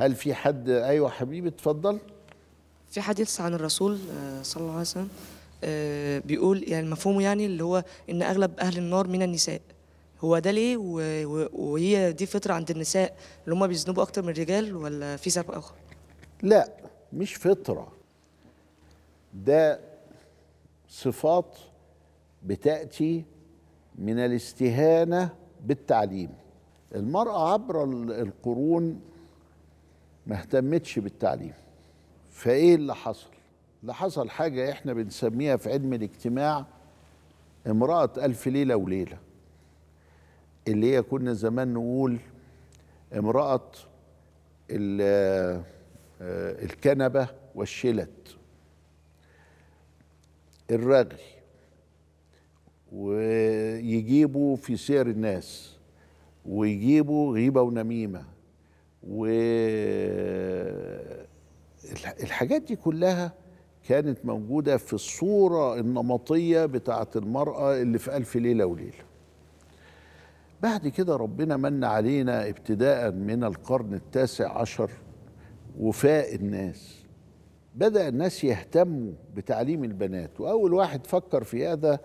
هل في حد ايوه حبيبي اتفضل في حديث عن الرسول آه، صلى الله عليه وسلم آه، بيقول يعني مفهومه يعني اللي هو ان اغلب اهل النار من النساء هو ده ليه وهي دي فطره عند النساء اللي هم بيذنبوا اكتر من الرجال ولا في سبب اخر لا مش فطره ده صفات بتاتي من الاستهانه بالتعليم المراه عبر القرون ما اهتمتش بالتعليم فايه اللي حصل اللي حصل حاجه احنا بنسميها في علم الاجتماع امراه الف ليله وليله اللي هي كنا زمان نقول امراه آه، الكنبه والشلت الرغي ويجيبوا في سير الناس ويجيبوا غيبه ونميمه والحاجات دي كلها كانت موجودة في الصورة النمطية بتاعة المرأة اللي في ألف ليلة وليلة بعد كده ربنا من علينا ابتداء من القرن التاسع عشر وفاء الناس بدأ الناس يهتموا بتعليم البنات وأول واحد فكر في هذا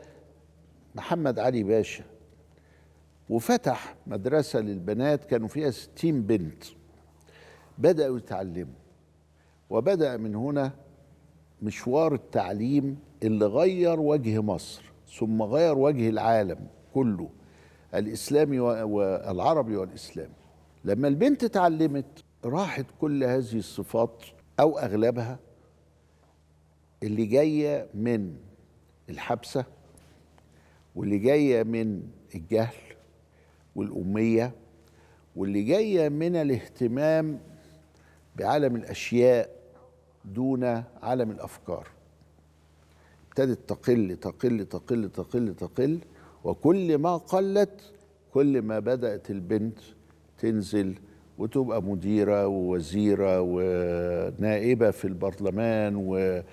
محمد علي باشا وفتح مدرسة للبنات كانوا فيها ستين بنت بدأوا يتعلموا وبدأ من هنا مشوار التعليم اللي غير وجه مصر ثم غير وجه العالم كله الإسلامي والعربي والإسلامي لما البنت اتعلمت راحت كل هذه الصفات أو أغلبها اللي جاية من الحبسة واللي جاية من الجهل والأمية واللي جاية من الاهتمام بعالم الاشياء دون عالم الافكار ابتدت تقل تقل تقل تقل تقل وكل ما قلت كل ما بدات البنت تنزل وتبقى مديره ووزيره ونائبه في البرلمان ومفكره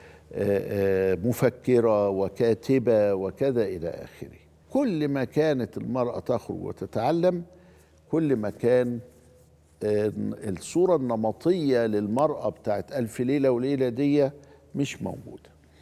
آه، آه، وكاتبه وكذا الى اخره كل ما كانت المراه تخرج وتتعلم كل ما كان الصورة النمطية للمرأة بتاعت ألف ليلة وليلة دي مش موجودة